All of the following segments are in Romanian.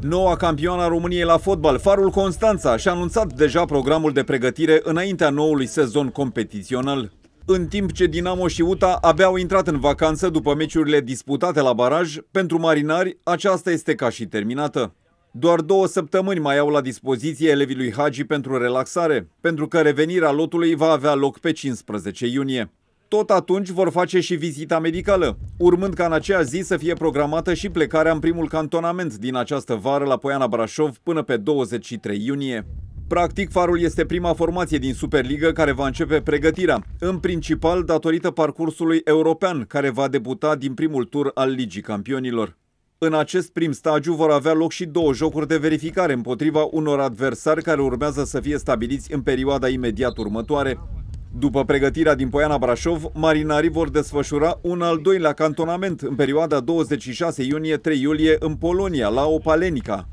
Noua campioană a României la fotbal, Farul Constanța, și-a anunțat deja programul de pregătire înaintea noului sezon competițional. În timp ce Dinamo și UTA abia au intrat în vacanță după meciurile disputate la baraj, pentru marinari aceasta este ca și terminată. Doar două săptămâni mai au la dispoziție elevii lui Hagi pentru relaxare, pentru că revenirea lotului va avea loc pe 15 iunie tot atunci vor face și vizita medicală, urmând ca în aceea zi să fie programată și plecarea în primul cantonament din această vară la Poiana Brașov până pe 23 iunie. Practic, Farul este prima formație din Superliga care va începe pregătirea, în principal datorită parcursului european, care va debuta din primul tur al Ligii Campionilor. În acest prim stagiu vor avea loc și două jocuri de verificare împotriva unor adversari care urmează să fie stabiliți în perioada imediat următoare. După pregătirea din Poiana Brașov, marinarii vor desfășura un al doilea cantonament în perioada 26 iunie-3 iulie în Polonia, la Opalenica.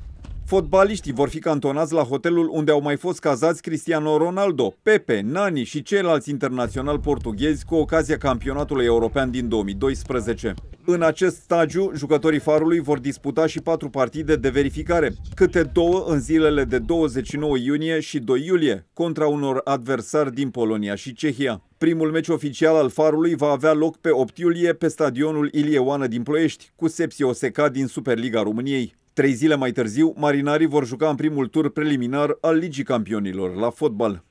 Fotbaliștii vor fi cantonați la hotelul unde au mai fost cazați Cristiano Ronaldo, Pepe, Nani și ceilalți internaționali portughezi cu ocazia campionatului european din 2012. În acest stagiu, jucătorii Farului vor disputa și patru partide de verificare, câte două în zilele de 29 iunie și 2 iulie, contra unor adversari din Polonia și Cehia. Primul meci oficial al Farului va avea loc pe 8 iulie pe stadionul Ilie Oană din Ploiești, cu Sepsi OSK din Superliga României. Trei zile mai târziu, marinarii vor juca în primul tur preliminar al Ligii Campionilor la fotbal.